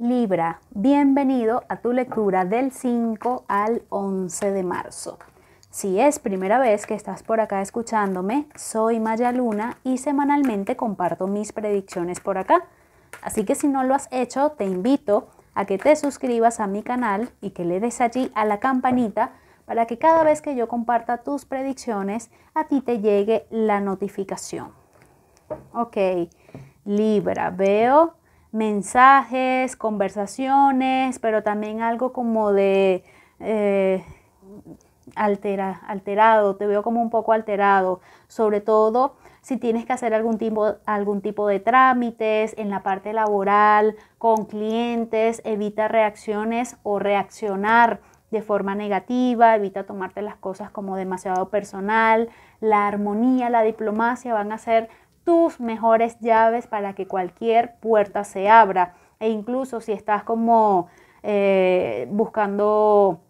Libra, bienvenido a tu lectura del 5 al 11 de marzo. Si es primera vez que estás por acá escuchándome, soy Maya Luna y semanalmente comparto mis predicciones por acá. Así que si no lo has hecho, te invito a que te suscribas a mi canal y que le des allí a la campanita para que cada vez que yo comparta tus predicciones, a ti te llegue la notificación. Ok, Libra, veo mensajes, conversaciones, pero también algo como de eh, alterado, te veo como un poco alterado, sobre todo si tienes que hacer algún algún tipo de trámites en la parte laboral, con clientes, evita reacciones o reaccionar de forma negativa, evita tomarte las cosas como demasiado personal, la armonía, la diplomacia van a ser tus mejores llaves para que cualquier puerta se abra. E incluso si estás como eh, buscando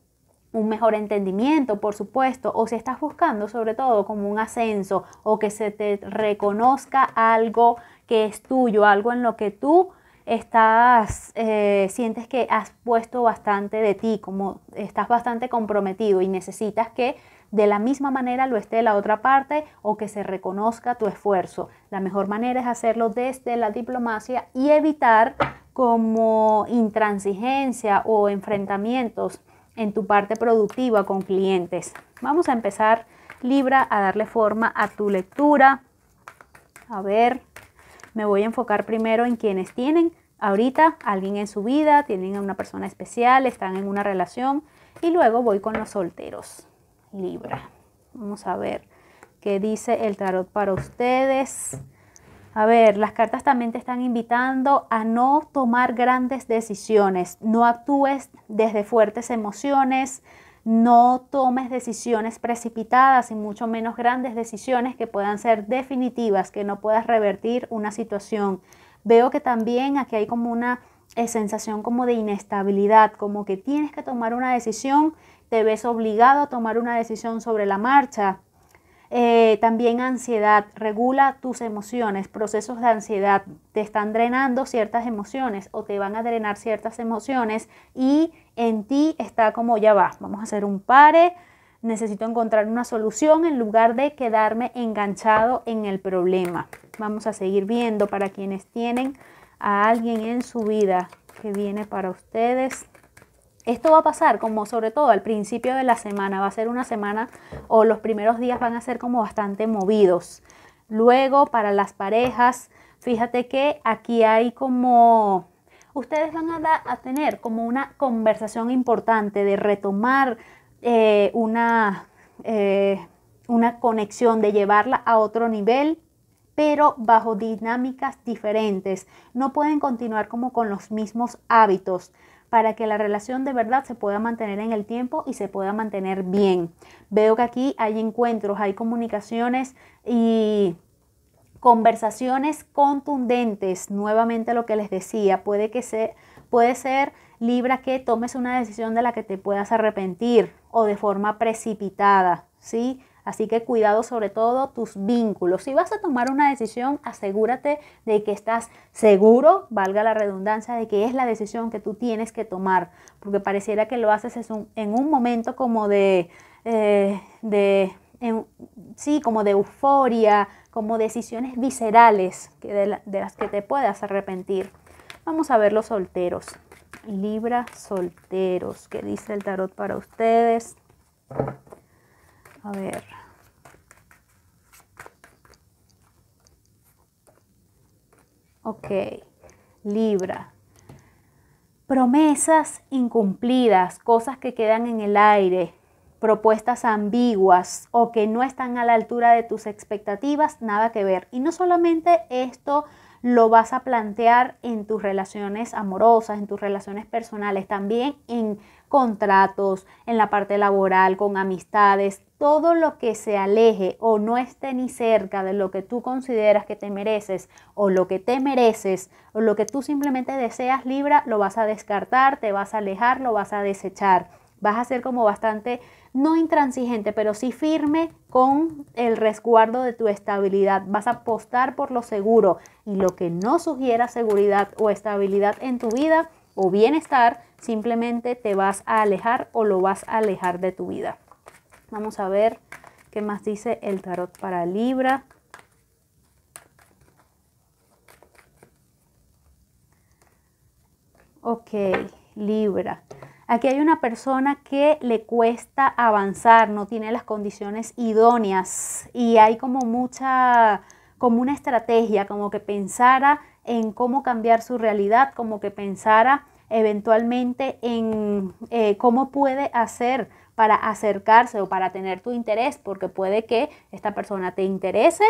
un mejor entendimiento, por supuesto, o si estás buscando sobre todo como un ascenso o que se te reconozca algo que es tuyo, algo en lo que tú estás, eh, sientes que has puesto bastante de ti, como estás bastante comprometido y necesitas que de la misma manera lo esté la otra parte o que se reconozca tu esfuerzo. La mejor manera es hacerlo desde la diplomacia y evitar como intransigencia o enfrentamientos en tu parte productiva con clientes. Vamos a empezar, Libra, a darle forma a tu lectura. A ver, me voy a enfocar primero en quienes tienen ahorita alguien en su vida, tienen a una persona especial, están en una relación y luego voy con los solteros. Libra. Vamos a ver qué dice el tarot para ustedes. A ver, las cartas también te están invitando a no tomar grandes decisiones, no actúes desde fuertes emociones, no tomes decisiones precipitadas y mucho menos grandes decisiones que puedan ser definitivas, que no puedas revertir una situación. Veo que también aquí hay como una es sensación como de inestabilidad, como que tienes que tomar una decisión, te ves obligado a tomar una decisión sobre la marcha. Eh, también ansiedad, regula tus emociones, procesos de ansiedad, te están drenando ciertas emociones o te van a drenar ciertas emociones y en ti está como ya va, vamos a hacer un pare, necesito encontrar una solución en lugar de quedarme enganchado en el problema. Vamos a seguir viendo para quienes tienen a alguien en su vida que viene para ustedes. Esto va a pasar como sobre todo al principio de la semana, va a ser una semana o los primeros días van a ser como bastante movidos. Luego para las parejas, fíjate que aquí hay como ustedes van a, tener como una conversación importante de retomar eh, una, eh, una conexión, de llevarla a otro nivel pero bajo dinámicas diferentes. No pueden continuar como con los mismos hábitos para que la relación de verdad se pueda mantener en el tiempo y se pueda mantener bien. Veo que aquí hay encuentros, hay comunicaciones y conversaciones contundentes. Nuevamente lo que les decía, puede que se puede ser Libra que tomes una decisión de la que te puedas arrepentir o de forma precipitada, ¿sí? Así que cuidado sobre todo tus vínculos. Si vas a tomar una decisión, asegúrate de que estás seguro, valga la redundancia, de que es la decisión que tú tienes que tomar, porque pareciera que lo haces en un momento como de, eh, sí, como de euforia, como decisiones viscerales de, de las que te puedas arrepentir. Vamos a ver los solteros. Libra solteros, ¿qué dice el tarot para ustedes? A ver. Ok, Libra. Promesas incumplidas, cosas que quedan en el aire, propuestas ambiguas o que no están a la altura de tus expectativas, nada que ver. Y no solamente esto lo vas a plantear en tus relaciones amorosas, en tus relaciones personales, también en contratos, en la parte laboral, con amistades, todo lo que se aleje o no esté ni cerca de lo que tú consideras que te mereces o lo que te mereces o lo que tú simplemente deseas Libra, lo vas a descartar, te vas a alejar, lo vas a desechar. Vas a ser como bastante, no intransigente, pero sí firme con el resguardo de tu estabilidad. Vas a apostar por lo seguro y lo que no sugiera seguridad o estabilidad en tu vida o bienestar, Simplemente te vas a alejar o lo vas a alejar de tu vida. Vamos a ver qué más dice el tarot para Libra. Ok, Libra. Aquí hay una persona que le cuesta avanzar, no tiene las condiciones idóneas y hay como mucha, como una estrategia, como que pensara en cómo cambiar su realidad, como que pensara eventualmente en eh, cómo puede hacer para acercarse o para tener tu interés, porque puede que esta persona te interese,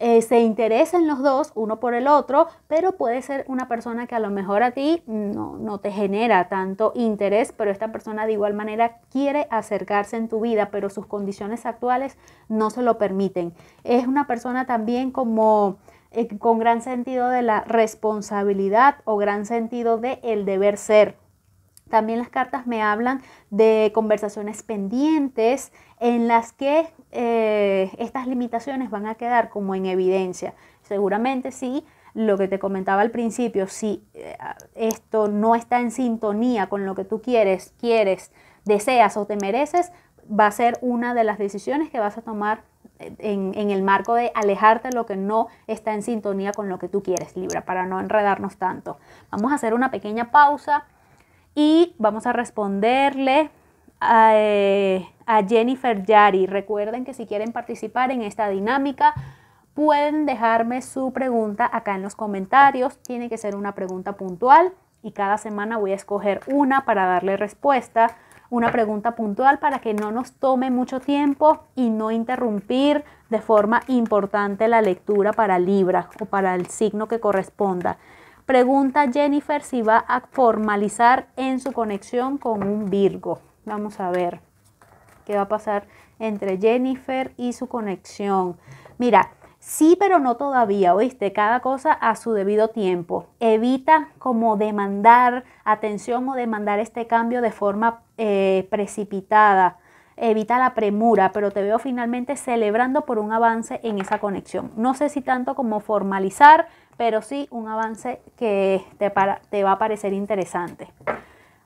eh, se interesen los dos, uno por el otro, pero puede ser una persona que a lo mejor a ti no, no te genera tanto interés, pero esta persona de igual manera quiere acercarse en tu vida, pero sus condiciones actuales no se lo permiten. Es una persona también como eh, con gran sentido de la responsabilidad o gran sentido de el deber ser. También las cartas me hablan de conversaciones pendientes en las que eh, estas limitaciones van a quedar como en evidencia. Seguramente sí, lo que te comentaba al principio, si eh, esto no está en sintonía con lo que tú quieres, quieres, deseas o te mereces, va a ser una de las decisiones que vas a tomar en, el marco de alejarte lo que no está en sintonía con lo que tú quieres, Libra, para no enredarnos tanto. Vamos a hacer una pequeña pausa y vamos a responderle a, eh, a Jennifer Yari. Recuerden que si quieren participar en esta dinámica, pueden dejarme su pregunta acá en los comentarios. Tiene que ser una pregunta puntual y cada semana voy a escoger una para darle respuesta una pregunta puntual para que no nos tome mucho tiempo y no interrumpir de forma importante la lectura para Libra o para el signo que corresponda. Pregunta Jennifer si va a formalizar en su conexión con un Virgo. Vamos a ver qué va a pasar entre Jennifer y su conexión. Mira, Sí, pero no todavía, oíste, cada cosa a su debido tiempo. Evita como demandar atención o demandar este cambio de forma eh, precipitada. Evita la premura, pero te veo finalmente celebrando por un avance en esa conexión. No sé si tanto como formalizar, pero sí un avance que te, te va a parecer interesante.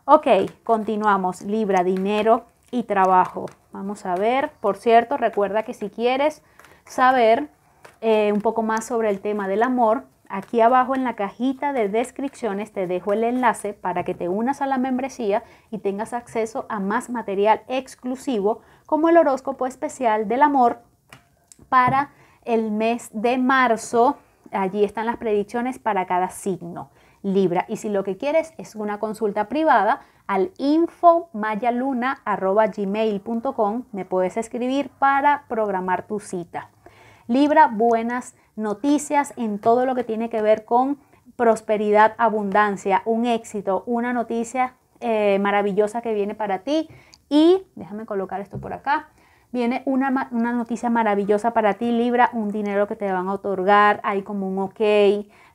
Ok, continuamos. Libra, dinero y trabajo. Vamos a ver. Por cierto, recuerda que si quieres saber eh, un poco más sobre el tema del amor, aquí abajo en la cajita de descripciones te dejo el enlace para que te unas a la membresía y tengas acceso a más material exclusivo como el horóscopo especial del amor para el mes de marzo. Allí están las predicciones para cada signo. Libra. Y si lo que quieres es una consulta privada, al infomayaluna.gmail.com me puedes escribir para programar tu cita. Libra, buenas noticias en todo lo que tiene que ver con prosperidad, abundancia, un éxito, una noticia eh, maravillosa que viene para ti. Y déjame colocar esto por acá. Viene una, noticia maravillosa para ti, Libra, un dinero que te van a otorgar, hay como un ok,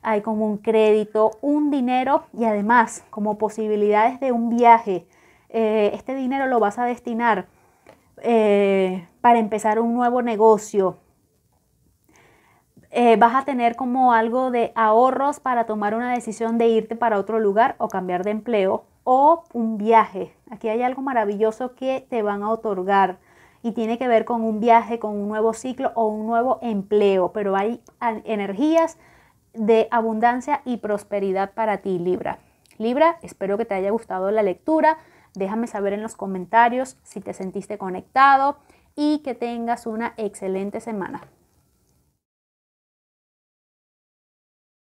hay como un crédito, un dinero y además como posibilidades de un viaje. Eh, este dinero lo vas a destinar eh, para empezar un nuevo negocio, eh, vas a tener como algo de ahorros para tomar una decisión de irte para otro lugar o cambiar de empleo o un viaje. Aquí hay algo maravilloso que te van a otorgar y tiene que ver con un viaje, con un nuevo ciclo o un nuevo empleo, pero hay energías de abundancia y prosperidad para ti, Libra. Libra, espero que te haya gustado la lectura. Déjame saber en los comentarios si te sentiste conectado y que tengas una excelente semana.